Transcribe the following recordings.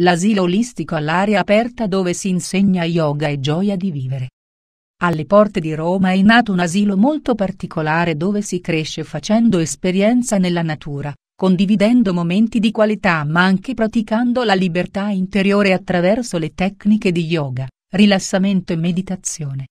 l'asilo olistico all'aria aperta dove si insegna yoga e gioia di vivere. Alle porte di Roma è nato un asilo molto particolare dove si cresce facendo esperienza nella natura, condividendo momenti di qualità ma anche praticando la libertà interiore attraverso le tecniche di yoga, rilassamento e meditazione.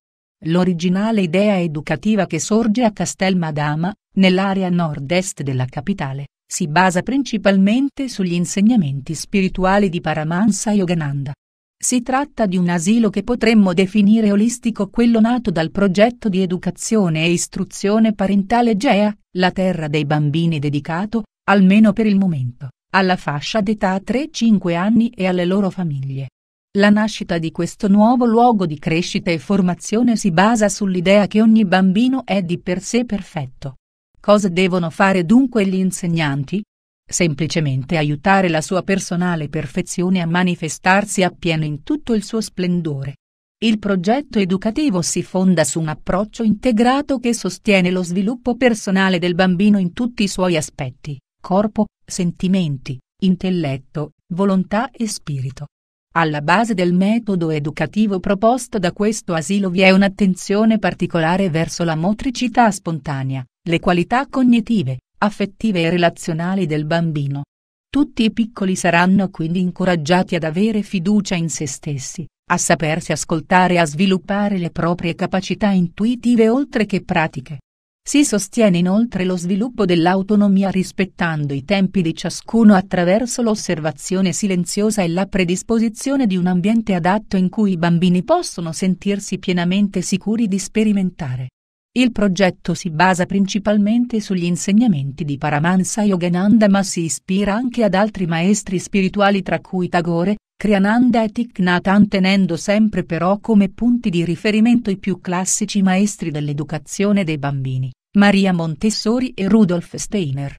L'originale idea educativa che sorge a Castel Madama, nell'area nord-est della capitale, si basa principalmente sugli insegnamenti spirituali di Paramahansa Yogananda. Si tratta di un asilo che potremmo definire olistico quello nato dal progetto di educazione e istruzione parentale GEA, la terra dei bambini dedicato, almeno per il momento, alla fascia d'età 3-5 anni e alle loro famiglie. La nascita di questo nuovo luogo di crescita e formazione si basa sull'idea che ogni bambino è di per sé perfetto. Cosa devono fare dunque gli insegnanti? Semplicemente aiutare la sua personale perfezione a manifestarsi appieno in tutto il suo splendore. Il progetto educativo si fonda su un approccio integrato che sostiene lo sviluppo personale del bambino in tutti i suoi aspetti, corpo, sentimenti, intelletto, volontà e spirito. Alla base del metodo educativo proposto da questo asilo vi è un'attenzione particolare verso la motricità spontanea, le qualità cognitive, affettive e relazionali del bambino. Tutti i piccoli saranno quindi incoraggiati ad avere fiducia in se stessi, a sapersi ascoltare e a sviluppare le proprie capacità intuitive oltre che pratiche. Si sostiene inoltre lo sviluppo dell'autonomia rispettando i tempi di ciascuno attraverso l'osservazione silenziosa e la predisposizione di un ambiente adatto in cui i bambini possono sentirsi pienamente sicuri di sperimentare il progetto si basa principalmente sugli insegnamenti di Paramahansa Yogananda ma si ispira anche ad altri maestri spirituali tra cui Tagore, Kriyananda e Thich Nhat Hanh tenendo sempre però come punti di riferimento i più classici maestri dell'educazione dei bambini, Maria Montessori e Rudolf Steiner.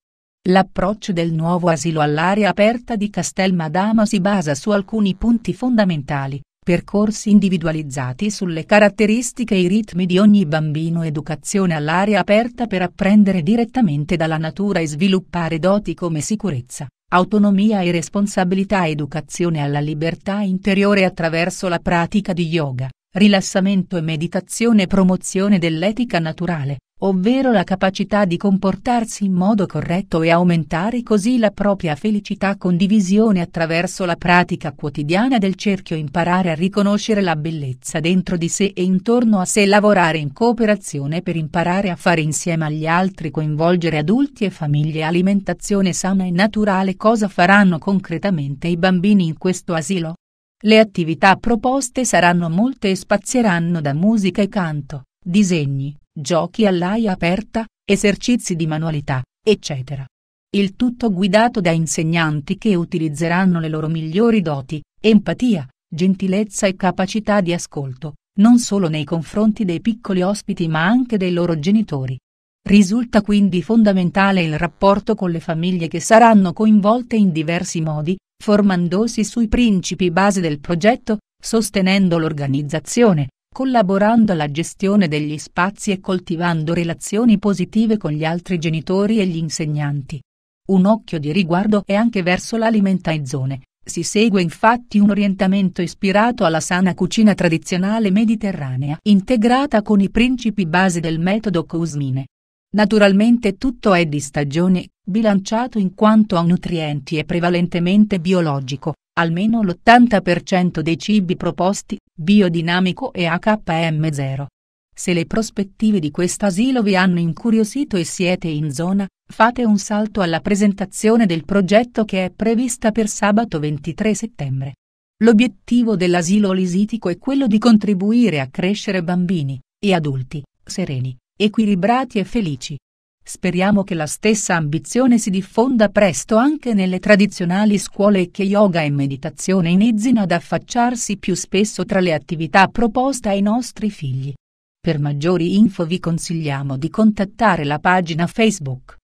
L'approccio del nuovo asilo all'area aperta di Castel Madama si basa su alcuni punti fondamentali, percorsi individualizzati sulle caratteristiche e i ritmi di ogni bambino educazione all'aria aperta per apprendere direttamente dalla natura e sviluppare doti come sicurezza, autonomia e responsabilità educazione alla libertà interiore attraverso la pratica di yoga, rilassamento e meditazione promozione dell'etica naturale, ovvero la capacità di comportarsi in modo corretto e aumentare così la propria felicità condivisione attraverso la pratica quotidiana del cerchio imparare a riconoscere la bellezza dentro di sé e intorno a sé lavorare in cooperazione per imparare a fare insieme agli altri coinvolgere adulti e famiglie alimentazione sana e naturale cosa faranno concretamente i bambini in questo asilo? Le attività proposte saranno molte e spazieranno da musica e canto, disegni, giochi all'aia aperta, esercizi di manualità, eccetera. Il tutto guidato da insegnanti che utilizzeranno le loro migliori doti, empatia, gentilezza e capacità di ascolto, non solo nei confronti dei piccoli ospiti ma anche dei loro genitori. Risulta quindi fondamentale il rapporto con le famiglie che saranno coinvolte in diversi modi, formandosi sui principi base del progetto, sostenendo l'organizzazione, collaborando alla gestione degli spazi e coltivando relazioni positive con gli altri genitori e gli insegnanti. Un occhio di riguardo è anche verso l'alimentazione, si segue infatti un orientamento ispirato alla sana cucina tradizionale mediterranea integrata con i principi base del metodo Cousmine. Naturalmente tutto è di stagione, bilanciato in quanto a nutrienti e prevalentemente biologico, almeno l'80% dei cibi proposti biodinamico e AKM0. Se le prospettive di quest'asilo vi hanno incuriosito e siete in zona, fate un salto alla presentazione del progetto che è prevista per sabato 23 settembre. L'obiettivo dell'asilo lisitico è quello di contribuire a crescere bambini e adulti, sereni, equilibrati e felici, Speriamo che la stessa ambizione si diffonda presto anche nelle tradizionali scuole e che yoga e meditazione inizino ad affacciarsi più spesso tra le attività proposte ai nostri figli. Per maggiori info vi consigliamo di contattare la pagina Facebook.